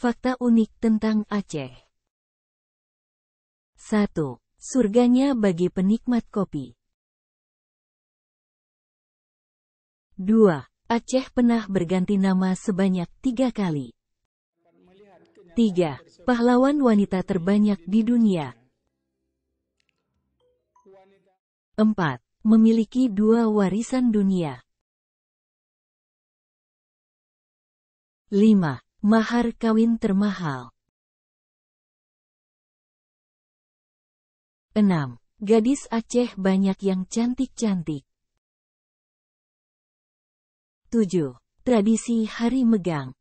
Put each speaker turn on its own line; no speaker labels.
Fakta unik tentang Aceh 1. Surganya bagi penikmat kopi
2. Aceh pernah berganti nama sebanyak tiga kali 3. Pahlawan wanita terbanyak di dunia 4. Memiliki dua warisan dunia
5. Mahar kawin termahal
6. Gadis Aceh banyak yang cantik-cantik
7. Tradisi Hari Megang